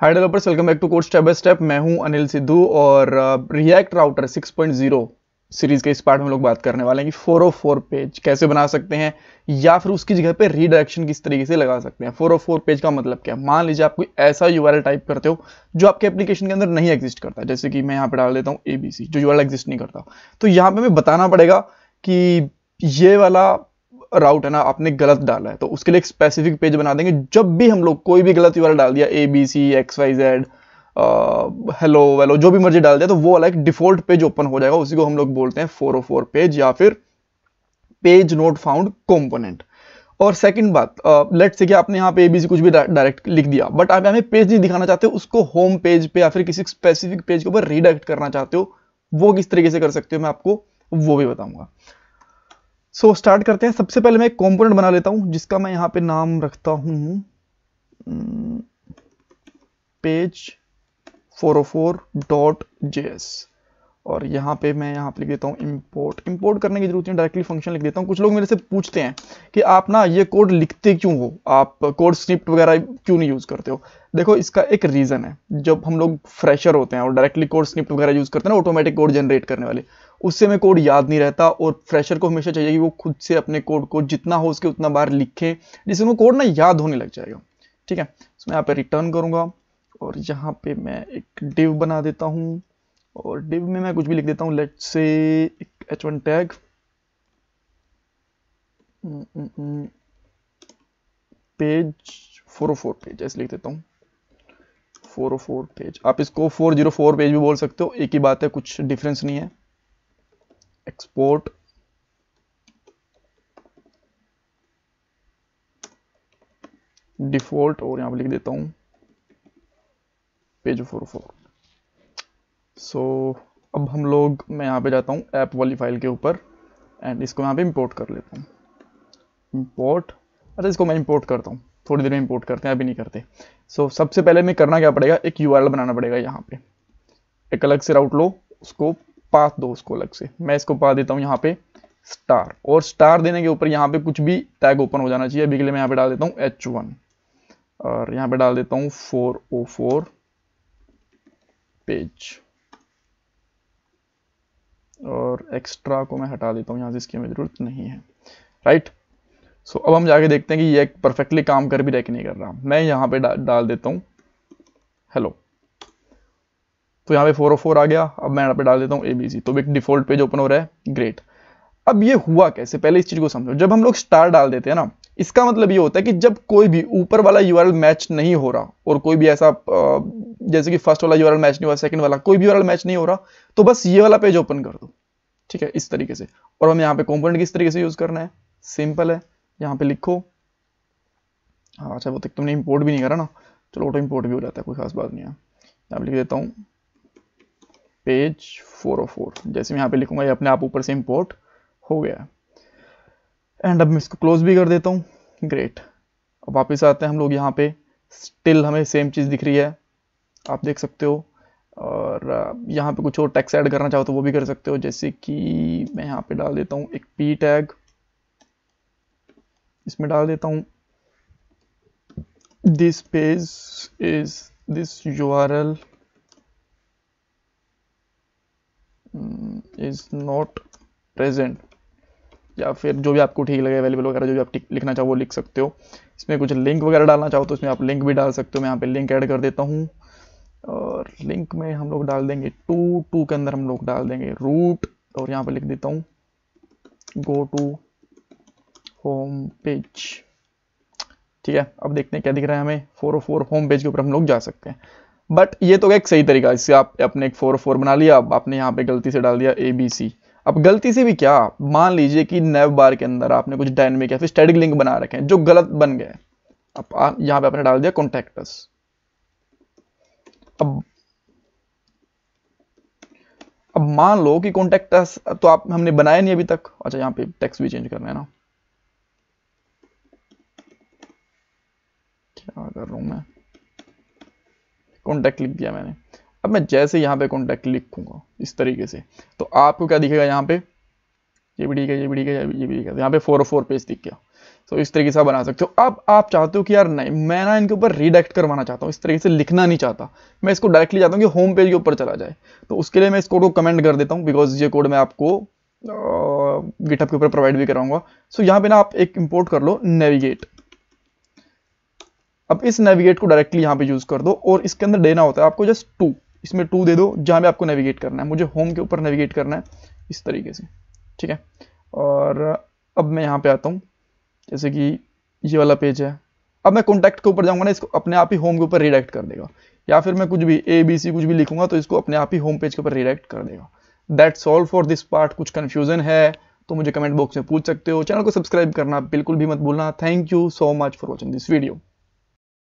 hi developers welcome back to course step by step मैं हूं अनिल सिद्धू और रिएक्ट राउटर 6.0 सीरीज के इस पार्ट में हम लोग बात करने वाले हैं कि 404 पेज कैसे बना सकते हैं या फिर उसकी जगह पे रीडायरेक्शन किस तरीके से लगा सकते हैं 404 पेज का मतलब क्या मान लीजिए आप कोई ऐसा यू टाइप करते हो जो आपके एप्लीकेशन के अंदर नहीं एग्जिस्ट करता जैसे कि मैं यहाँ पे डाल देता हूँ एबीसी जो यू एग्जिस्ट नहीं करता तो यहाँ पे हमें बताना पड़ेगा कि ये वाला राउट है ना आपने गलत डाला है तो उसके लिए एक स्पेसिफिक पेज बना देंगे जब भी हम लोग कोई भी गलत यूआरएल डाल दिया A B C X Y Z hello वेलो जो भी मर्जी डाल दिया तो वो वाला एक डिफॉल्ट पेज ओपन हो जाएगा उसी को हम लोग बोलते हैं फोर ओ फोर पेज या फिर पेज नोट फाउंड कॉम्पोनेंट और सेकंड बात लेट्स से कि आपने यहाँ पे एबीसी कुछ भी डायरेक्ट लिख दिया बट आप हमें पेज नहीं दिखाना चाहते उसको होम पेज पे या फिर किसी स्पेसिफिक पेज के ऊपर रिडायरेक्ट करना चाहते हो वो किस तरीके से कर सकते हो मैं आपको वो भी बताऊंगा सो so, स्टार्ट करते हैं सबसे पहले मैं एक कॉम्पोनेंट बना लेता हूं जिसका मैं यहां पे नाम रखता हूं page four O four dot J S और यहाँ पे मैं यहाँ पे लिख देता हूँ इम्पोर्ट इम्पोर्ट करने की जरूरत नहीं डायरेक्टली फंक्शन लिख देता हूँ कुछ लोग मेरे से पूछते हैं कि आप ना ये कोड लिखते क्यों हो आप कोड स्क्रिप्ट वगैरह क्यों नहीं यूज़ करते हो देखो इसका एक रीज़न है जब हम लोग फ्रेशर होते हैं और डायरेक्टली कोड स्क्रिप्ट वगैरह यूज़ करते हैं ना ऑटोमेटिक कोड जनरेट करने वाले उससे में कोड याद नहीं रहता और फ्रेशर को हमेशा चाहिए कि वो खुद से अपने कोड को जितना हो उसके उतना बार लिखे जिससे उनको कोड ना याद होने लग जाएगा ठीक है तो मैं यहाँ पर रिटर्न करूँगा और यहाँ पर मैं एक डिव बना देता हूँ और डिव में मैं कुछ भी लिख देता हूँ let say H one tag page four O four page ऐसे लिख देता हूँ फोर ओ फोर पेज आप इसको फोर जीरो फोर पेज भी बोल सकते हो एक ही बात है कुछ डिफरेंस नहीं है एक्सपोर्ट डिफॉल्ट और यहाँ पर लिख देता हूँ page four four so so, अब हम लोग मैं यहाँ पे जाता हूँ ऐप वाली फाइल के ऊपर एंड इसको यहाँ पे इंपोर्ट कर लेता हूँ इंपोर्ट अच्छा इसको मैं इंपोर्ट करता हूँ थोड़ी देर में इंपोर्ट करते हैं अभी नहीं करते सो so, सबसे पहले मैं करना क्या पड़ेगा एक यू बनाना पड़ेगा यहाँ पे एक अलग से राउट लो उसको पाथ दो उसको अलग से मैं इसको पा देता हूँ यहाँ पे स्टार और स्टार देने के ऊपर यहाँ पे कुछ भी टैग ओपन हो जाना चाहिए अभी के लिए मैं यहाँ पे डाल देता हूँ एच वन और यहाँ पे डाल देता हूँ फोर ओ फोर पेज और एक्स्ट्रा को मैं हटा देता हूँ यहाँ से इसकी हमें ज़रूरत नहीं है राइट सो अब हम जाके देखते हैं कि ये परफेक्टली काम कर भी रहा कि नहीं कर रहा मैं यहाँ पे डा, डाल देता हूँ हेलो तो यहाँ पे फोर ओ फोर आ गया अब मैं यहाँ पे डाल देता हूँ एबीसी तो एक डिफॉल्ट पेज ओपन हो रहा है ग्रेट अब ये हुआ कैसे पहले इस चीज़ को समझो जब हम लोग स्टार डाल देते हैं ना इसका मतलब ये होता है कि जब कोई भी ऊपर वाला यू मैच नहीं हो रहा और कोई भी ऐसा जैसे कि फर्स्ट वाला यू मैच नहीं रहा सेकंड वाला कोई भी यू मैच नहीं हो रहा तो बस ये वाला पेज ओपन कर दो ठीक है इस तरीके से और हम यहाँ पे कंपोनेंट किस तरीके से यूज़ करना है सिंपल है यहाँ पे लिखो हाँ अच्छा वो तक तो तुमने इम्पोर्ट भी नहीं करा ना चलो ऑटो इम्पोर्ट भी हो जाता है कोई खास बात नहीं है यहाँ पे लिख देता हूँ पेज फोर ओ फोर जैसे मैं यहाँ पे लिखूंगा ये अपने आप ऊपर से इम्पोर्ट हो गया एंड अब मैं इसको क्लोज भी कर देता हूँ ग्रेट अब वापस आते हैं हम लोग यहाँ पे स्टिल हमें सेम चीज़ दिख रही है आप देख सकते हो और यहाँ पे कुछ और टैक्स ऐड करना चाहो तो वो भी कर सकते हो जैसे कि मैं यहाँ पे डाल देता हूँ एक पी टैग इसमें डाल देता हूँ this page is this U R L is not present या फिर जो भी आपको ठीक लगे अवेलेबल वगैरह जो भी आप लिखना चाहो वो लिख सकते हो इसमें कुछ लिंक वगैरह डालना चाहो तो इसमें आप लिंक भी डाल सकते हो मैं यहाँ पे लिंक ऐड कर देता हूँ और लिंक में हम लोग डाल देंगे टू टू के अंदर हम लोग डाल देंगे रूट और यहाँ पे लिख देता हूँ गो टू होम पेज ठीक है अब देखते हैं क्या दिख रहा है हमें फोर फोर होम पेज के ऊपर हम लोग जा सकते हैं बट ये तो एक सही तरीका इससे आप अपने एक फोर फोर oh बना लिया अब आपने यहाँ पे गलती से डाल दिया ए बी सी अब गलती से भी क्या मान लीजिए कि नैव बार के अंदर आपने कुछ डायनेमिक या फिर स्टैटिक लिंक बना रखे हैं जो गलत बन गए अब यहां पे आपने डाल दिया कॉन्टेक्टस अब अब मान लो कि कॉन्टेक्टस तो आप हमने बनाया नहीं अभी तक अच्छा यहां पे टेक्स्ट भी चेंज करना है ना क्या कर रहा हूं मैं कॉन्टैक्ट लिख दिया मैंने अब मैं जैसे यहाँ पे कॉन्टैक्ट लिखूंगा इस तरीके से तो आपको क्या दिखेगा यहाँ पे ये भी ठीक है ये भी ठीक है ये भी ठीक है तो यहाँ पे फोर फोर पेज दिख गया तो इस तरीके से बना सकते हो अब आप चाहते हो कि यार नहीं मैं ना इनके ऊपर रिडायरेक्ट करवाना चाहता हूँ इस तरीके से लिखना नहीं चाहता मैं इसको डायरेक्टली चाहता हूँ कि होम पेज के ऊपर चला जाए तो उसके लिए मैं इस कोड को कमेंट कर देता हूँ बिकॉज ये कोड मैं आपको गिटअप के ऊपर प्रोवाइड भी कराऊंगा सो so, यहाँ पे ना आप एक इम्पोर्ट कर लो नेविगेट अब इस नेविगेट को डायरेक्टली यहाँ पे यूज कर दो और इसके अंदर देना होता है आपको जस्ट टू इसमें टू दे दो जहाँ पे आपको नेविगेट करना है मुझे होम के ऊपर नेविगेट करना है इस तरीके से ठीक है और अब मैं यहाँ पे आता हूँ जैसे कि ये वाला पेज है अब मैं कॉन्टैक्ट के ऊपर जाऊँगा ना इसको अपने आप ही होम के ऊपर रिडायरेक्ट कर देगा या फिर मैं कुछ भी ए बी सी कुछ भी लिखूंगा तो इसको अपने आप ही होम पेज के ऊपर रिडायरेक्ट कर देगा that solve for this part कुछ कन्फ्यूजन है तो मुझे कमेंट बॉक्स में पूछ सकते हो चैनल को सब्सक्राइब करना बिल्कुल भी मत भूलना thank you so much for watching this video